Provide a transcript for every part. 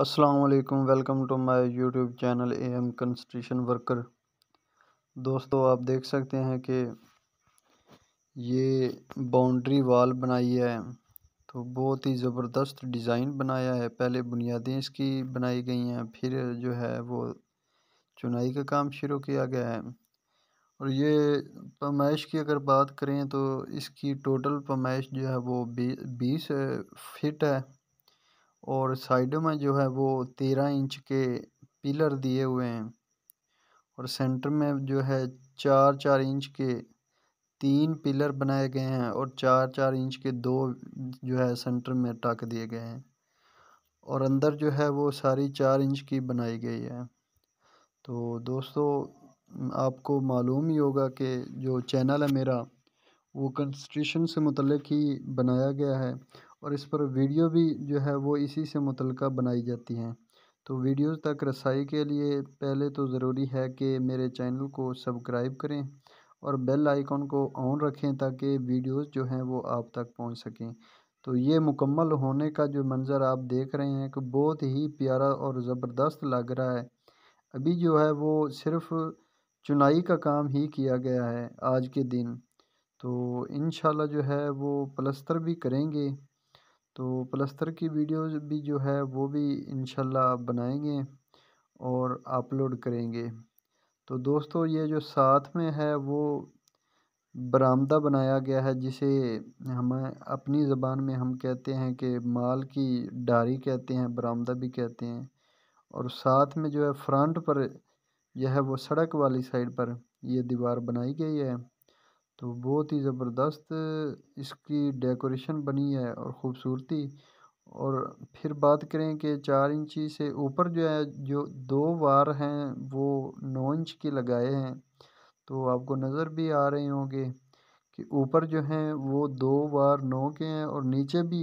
असलकम welcome to my YouTube channel A M construction worker दोस्तों आप देख सकते हैं कि ये बाउंड्री वाल बनाई है तो बहुत ही ज़बरदस्त डिज़ाइन बनाया है पहले बुनियादें इसकी बनाई गई हैं फिर जो है वो चुनाई का काम शुरू किया गया है और ये पमाइश की अगर बात करें तो इसकी टोटल पमाइश जो है वो बीस फिट है और साइडों में जो है वो तेरह इंच के पिलर दिए हुए हैं और सेंटर में जो है चार चार इंच के तीन पिलर बनाए गए हैं और चार चार इंच के दो जो है सेंटर में टक दिए गए हैं और अंदर जो है वो सारी चार इंच की बनाई गई है तो दोस्तों आपको मालूम ही होगा कि जो चैनल है मेरा वो कंस्ट्रक्शन से मुतलक ही बनाया गया है और इस पर वीडियो भी जो है वो इसी से मुतलका बनाई जाती हैं तो वीडियोस तक रसाई के लिए पहले तो ज़रूरी है कि मेरे चैनल को सब्सक्राइब करें और बेल आइकॉन को ऑन रखें ताकि वीडियोस जो हैं वो आप तक पहुंच सकें तो ये मुकम्मल होने का जो मंज़र आप देख रहे हैं कि बहुत ही प्यारा और ज़बरदस्त लग रहा है अभी जो है वो सिर्फ़ चुनाई का काम ही किया गया है आज के दिन तो इन जो है वो प्लस्तर भी करेंगे तो प्लस्तर की वीडियो भी जो है वो भी इंशाल्लाह बनाएंगे और अपलोड करेंगे तो दोस्तों ये जो साथ में है वो बरामदा बनाया गया है जिसे हम अपनी ज़बान में हम कहते हैं कि माल की डारी कहते हैं बरामदा भी कहते हैं और साथ में जो है फ्रंट पर यह है वो सड़क वाली साइड पर यह दीवार बनाई गई है तो बहुत ही ज़बरदस्त इसकी डेकोरेशन बनी है और ख़ूबसूरती और फिर बात करें कि चार इंची से ऊपर जो है जो दो वार हैं वो नौ इंच के लगाए हैं तो आपको नज़र भी आ रहे होंगे कि ऊपर जो हैं वो दो बार नौ के हैं और नीचे भी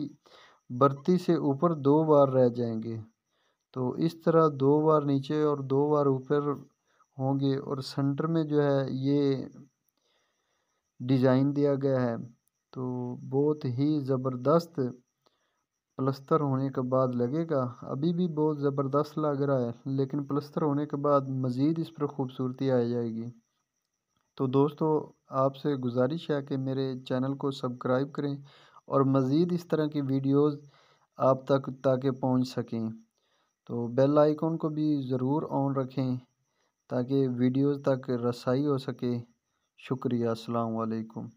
बर्ती से ऊपर दो बार रह जाएंगे तो इस तरह दो बार नीचे और दो बार ऊपर होंगे और सेंटर में जो है ये डिज़ाइन दिया गया है तो बहुत ही ज़बरदस्त प्लस्तर होने के बाद लगेगा अभी भी बहुत ज़बरदस्त लग रहा है लेकिन प्लस्तर होने के बाद मज़ीद इस पर ख़ूबसूरती आ जाएगी तो दोस्तों आपसे गुजारिश है कि मेरे चैनल को सब्सक्राइब करें और मज़ीद इस तरह की वीडियोस आप तक ताकि पहुंच सकें तो बेल आइकॉन को भी ज़रूर ऑन रखें ताकि वीडियोस तक रसाई हो सके शुक्रिया अल्लाम